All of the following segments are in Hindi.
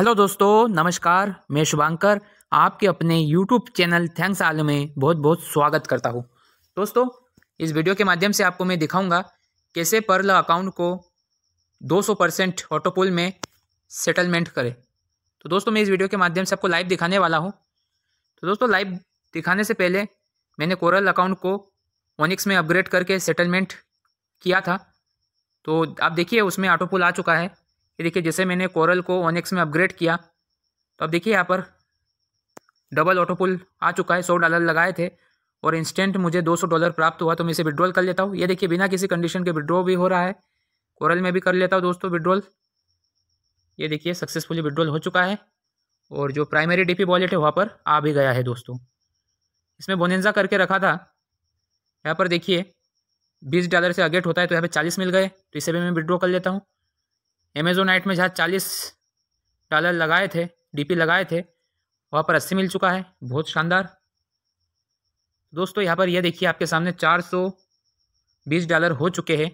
हेलो दोस्तों नमस्कार मैं शुभांकर आपके अपने यूट्यूब चैनल थैंक्स आलू में बहुत बहुत स्वागत करता हूँ दोस्तों इस वीडियो के माध्यम से आपको मैं दिखाऊंगा कैसे पर्ल अकाउंट को 200 परसेंट ऑटोपुल में सेटलमेंट करें तो दोस्तों मैं इस वीडियो के माध्यम से आपको लाइव दिखाने वाला हूँ तो दोस्तों लाइव दिखाने से पहले मैंने कोरल अकाउंट को ओनिक्स में अपग्रेड करके सेटलमेंट किया था तो आप देखिए उसमें ऑटोपुल आ चुका है ये देखिए जैसे मैंने कोरल को वन में अपग्रेड किया तो अब देखिए यहाँ पर डबल ऑटोपुल आ चुका है सौ डॉलर लगाए थे और इंस्टेंट मुझे दो सौ डॉलर प्राप्त हुआ तो मैं इसे विड्रॉल कर लेता हूँ ये देखिए बिना किसी कंडीशन के विड्रॉ भी हो रहा है कोरल में भी कर लेता हूँ दोस्तों विड्रॉल ये देखिए सक्सेसफुली विड्रॉल हो चुका है और जो प्राइमरी डीपी वॉलेट है वहाँ पर आ भी गया है दोस्तों इसमें बोनेंजा करके रखा था यहाँ पर देखिए बीस डॉलर से अगेट होता है तो यहाँ पे चालीस मिल गए तो इसे भी मैं विड्रॉ कर लेता हूँ एमेजोनाइट में जहाँ चालीस डॉलर लगाए थे डीपी लगाए थे वहाँ पर अस्सी मिल चुका है बहुत शानदार दोस्तों यहाँ पर यह देखिए आपके सामने चार सौ बीस डॉलर हो चुके हैं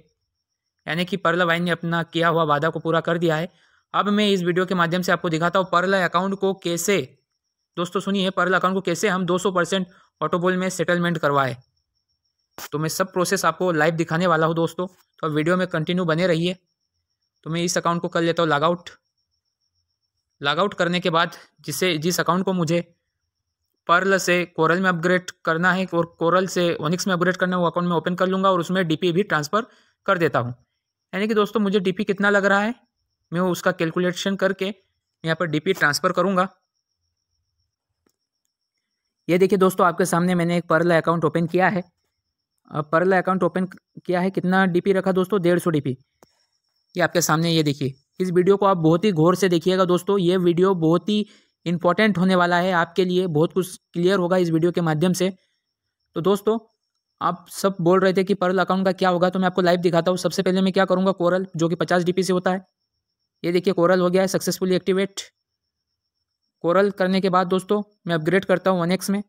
यानी कि परला वाइन ने अपना किया हुआ वादा को पूरा कर दिया है अब मैं इस वीडियो के माध्यम से आपको दिखाता हूँ परला अकाउंट को कैसे दोस्तों सुनिए पर्ल अकाउंट को कैसे हम सौ परसेंट ऑटोबोल में सेटलमेंट करवाए तो मैं सब प्रोसेस आपको लाइव दिखाने वाला हूँ दोस्तों तो अब वीडियो में कंटिन्यू बने रहिए तो मैं इस अकाउंट को कर लेता हूँ लॉगआउट लॉगआउट करने के बाद जिसे जिस अकाउंट को मुझे पर्ल से कोरल में अपग्रेड करना है और कोरल से ओनिक्स में अपग्रेड करना है वो अकाउंट में ओपन कर लूँगा और उसमें डीपी भी ट्रांसफ़र कर देता हूँ यानी कि दोस्तों मुझे डीपी कितना लग रहा है मैं उसका कैलकुलेशन करके यहाँ पर डीपी ट्रांसफ़र करूँगा ये देखिए दोस्तों आपके सामने मैंने एक पर्ल अकाउंट ओपन किया है पर्ल अकाउंट ओपन किया है कितना डी रखा दोस्तों डेढ़ सौ ये आपके सामने ये देखिए इस वीडियो को आप बहुत ही गौर से देखिएगा दोस्तों ये वीडियो बहुत ही इंपॉर्टेंट होने वाला है आपके लिए बहुत कुछ क्लियर होगा इस वीडियो के माध्यम से तो दोस्तों आप सब बोल रहे थे कि पर्ल अकाउंट का क्या होगा तो मैं आपको लाइव दिखाता हूँ सबसे पहले मैं क्या करूँगा कोरल जो कि पचास डी से होता है ये देखिए कोरल हो गया है सक्सेसफुली एक्टिवेट कोरल करने के बाद दोस्तों मैं अपग्रेड करता हूँ वन में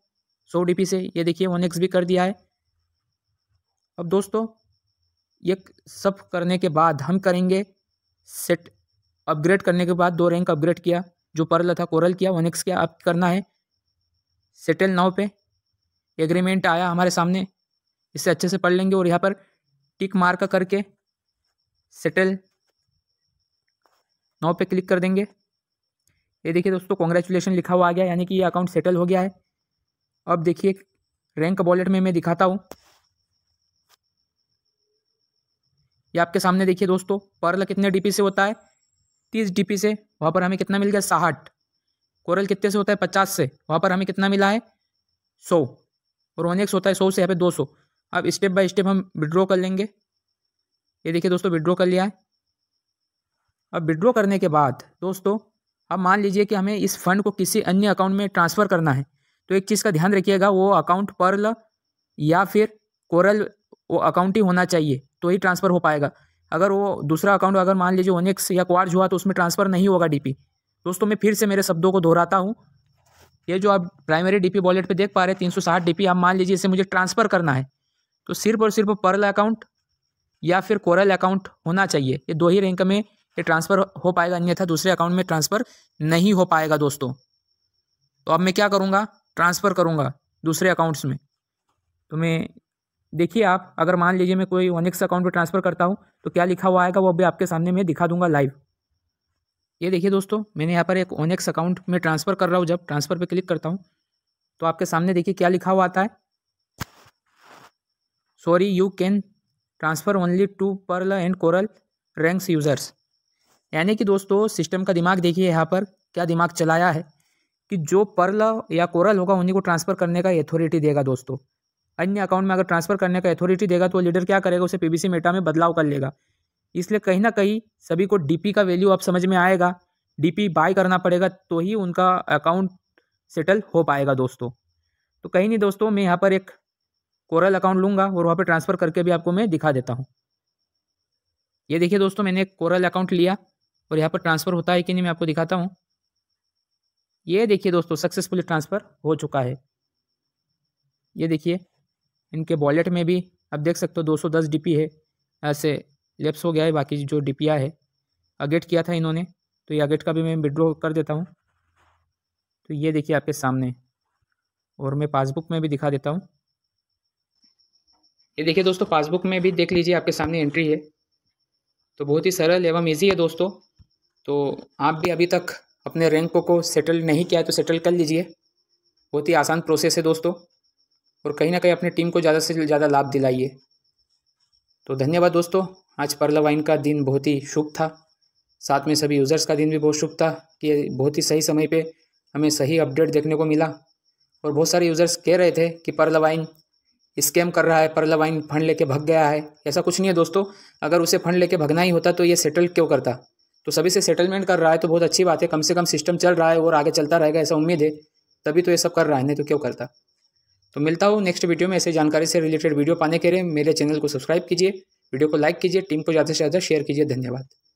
सौ डी से ये देखिए वन भी कर दिया है अब दोस्तों ये सब करने के बाद हम करेंगे सेट अपग्रेड करने के बाद दो रैंक अपग्रेड किया जो पर्ल था कोरल किया वन एक्स किया अब करना है सेटल नाव पे एग्रीमेंट आया हमारे सामने इसे अच्छे से पढ़ लेंगे और यहाँ पर टिक मार्क करके सेटल नाव पे क्लिक कर देंगे ये देखिए दोस्तों कॉन्ग्रेचुलेशन लिखा हुआ आ गया यानी कि ये अकाउंट सेटल हो गया है अब देखिए रैंक वॉलेट में मैं दिखाता हूँ ये आपके सामने देखिए दोस्तों पर्ल कितने डीपी से होता है तीस डीपी से वहाँ पर हमें कितना मिल गया साहठ कोरल कितने से होता है पचास से वहाँ पर हमें कितना मिला है सौ और ओनेक्स होता है सौ से यहाँ पे दो सौ अब स्टेप बाय स्टेप हम विड्रॉ कर लेंगे ये देखिए दोस्तों विड्रॉ कर लिया है अब विड्रॉ करने के बाद दोस्तों अब मान लीजिए कि हमें इस फंड को किसी अन्य अकाउंट में ट्रांसफ़र करना है तो एक चीज़ का ध्यान रखिएगा वो अकाउंट पर्ल या फिर कोरल वो अकाउंट ही होना चाहिए तो ही ट्रांसफ़र हो पाएगा अगर वो दूसरा अकाउंट अगर मान लीजिए ओनेक्स या क्वार्ज हुआ तो उसमें ट्रांसफ़र नहीं होगा डीपी दोस्तों मैं फिर से मेरे शब्दों को दोहराता हूँ ये जो आप प्राइमरी डीपी वॉलेट पे देख पा रहे हैं तीन सौ साठ डीपी आप मान लीजिए इसे मुझे ट्रांसफ़र करना है तो सिर्फ और सिर्फ पर्ल अकाउंट या फिर कोरल अकाउंट होना चाहिए ये दो ही रैंक में ये ट्रांसफ़र हो पाएगा अन्यथा दूसरे अकाउंट में ट्रांसफ़र नहीं हो पाएगा दोस्तों तो अब मैं क्या करूँगा ट्रांसफ़र करूँगा दूसरे अकाउंट्स में तो मैं देखिए आप अगर मान लीजिए मैं कोई एक्स अकाउंट पर ट्रांसफ़र करता हूँ तो क्या लिखा हुआ आएगा वो अभी आपके सामने मैं दिखा दूंगा लाइव ये देखिए दोस्तों मैंने यहाँ पर एक ओनिक्स अकाउंट में ट्रांसफ़र कर रहा हूँ जब ट्रांसफ़र पर क्लिक करता हूँ तो आपके सामने देखिए क्या लिखा हुआ आता है sorry you can transfer only to pearl and coral ranks users यानी कि दोस्तों सिस्टम का दिमाग देखिए यहाँ पर क्या दिमाग चलाया है कि जो पर्ल या कोरल होगा उन्हीं को ट्रांसफ़र करने का अथॉरिटी देगा दोस्तों अन्य अकाउंट में अगर ट्रांसफर करने का अथॉरिटी देगा तो लीडर क्या करेगा उसे पीबीसी मेटा में बदलाव कर लेगा इसलिए कहीं ना कहीं सभी को डीपी का वैल्यू अब समझ में आएगा डीपी बाय करना पड़ेगा तो ही उनका अकाउंट सेटल हो पाएगा दोस्तों तो कहीं नहीं दोस्तों मैं यहाँ पर एक कोरल अकाउंट लूँगा और वहाँ पर ट्रांसफ़र करके भी आपको मैं दिखा देता हूँ ये देखिए दोस्तों मैंने एक कोरल अकाउंट लिया और यहाँ पर ट्रांसफ़र होता है कि नहीं मैं आपको दिखाता हूँ ये देखिए दोस्तों सक्सेसफुली ट्रांसफ़र हो चुका है ये देखिए इनके वॉलेट में भी आप देख सकते हो दो सौ दस डी है ऐसे लेप्स हो गया है बाकी जो डी है अगेट किया था इन्होंने तो ये अगेट का भी मैं विड्रॉ कर देता हूँ तो ये देखिए आपके सामने और मैं पासबुक में भी दिखा देता हूँ ये देखिए दोस्तों पासबुक में भी देख लीजिए आपके सामने एंट्री है तो बहुत ही सरल एवं ईजी है दोस्तों तो आप भी अभी तक अपने रैंकों को सेटल नहीं किया है तो सेटल कर लीजिए बहुत ही आसान प्रोसेस है दोस्तों और कहीं ना कहीं अपनी टीम को ज़्यादा से ज़्यादा लाभ दिलाइए तो धन्यवाद दोस्तों आज पर्ला वाइन का दिन बहुत ही शुभ था साथ में सभी यूज़र्स का दिन भी बहुत शुभ था कि बहुत ही सही समय पे हमें सही अपडेट देखने को मिला और बहुत सारे यूज़र्स कह रहे थे कि पर्ला वाइन स्कैम कर रहा है पर्ला वाइन फंड लेके भाग गया है ऐसा कुछ नहीं है दोस्तों अगर उसे फंड लेके भगना ही होता तो ये सेटल क्यों करता तो सभी से सेटलमेंट कर रहा है तो बहुत अच्छी बात है कम से कम सिस्टम चल रहा है और आगे चलता रहेगा ऐसा उम्मीद है तभी तो ये सब कर रहा है नहीं तो क्यों करता तो मिलता हूँ नेक्स्ट वीडियो में ऐसे जानकारी से रिलेटेड वीडियो पाने के लिए मेरे चैनल को सब्सक्राइब कीजिए वीडियो को लाइक कीजिए टीम को ज़्यादा से ज़्यादा शेयर कीजिए धन्यवाद